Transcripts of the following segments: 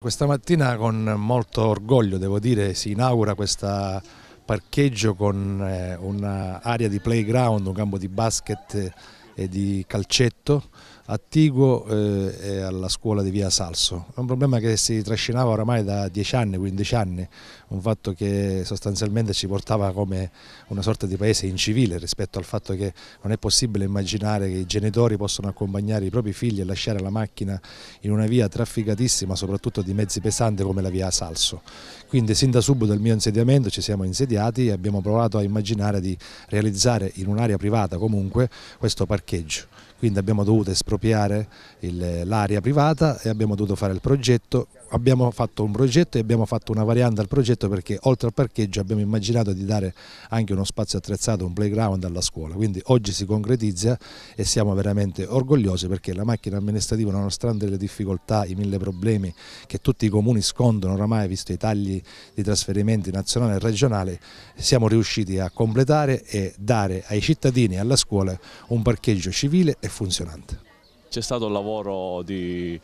Questa mattina con molto orgoglio, devo dire, si inaugura questo parcheggio con eh, un'area di playground, un campo di basket e di calcetto a Tiguo e eh, alla scuola di via Salso. È un problema che si trascinava oramai da 10 anni, 15 anni, un fatto che sostanzialmente ci portava come una sorta di paese incivile rispetto al fatto che non è possibile immaginare che i genitori possano accompagnare i propri figli e lasciare la macchina in una via trafficatissima, soprattutto di mezzi pesanti come la via Salso. Quindi sin da subito il mio insediamento ci siamo insediati e abbiamo provato a immaginare di realizzare in un'area privata comunque questo parcheggio parcheggio. Quindi abbiamo dovuto espropriare l'area privata e abbiamo dovuto fare il progetto abbiamo fatto un progetto e abbiamo fatto una variante al progetto perché oltre al parcheggio abbiamo immaginato di dare anche uno spazio attrezzato, un playground alla scuola, quindi oggi si concretizza e siamo veramente orgogliosi perché la macchina amministrativa nonostante le difficoltà, i mille problemi che tutti i comuni scontano oramai visto i tagli di trasferimenti nazionale e regionale, siamo riusciti a completare e dare ai cittadini e alla scuola un parcheggio civile e funzionante. C'è stato un lavoro di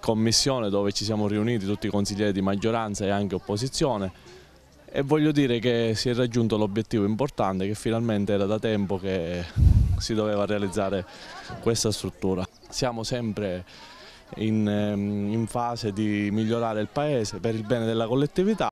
commissione dove ci siamo riuniti tutti i consiglieri di maggioranza e anche opposizione e voglio dire che si è raggiunto l'obiettivo importante che finalmente era da tempo che si doveva realizzare questa struttura. Siamo sempre in, ehm, in fase di migliorare il paese per il bene della collettività.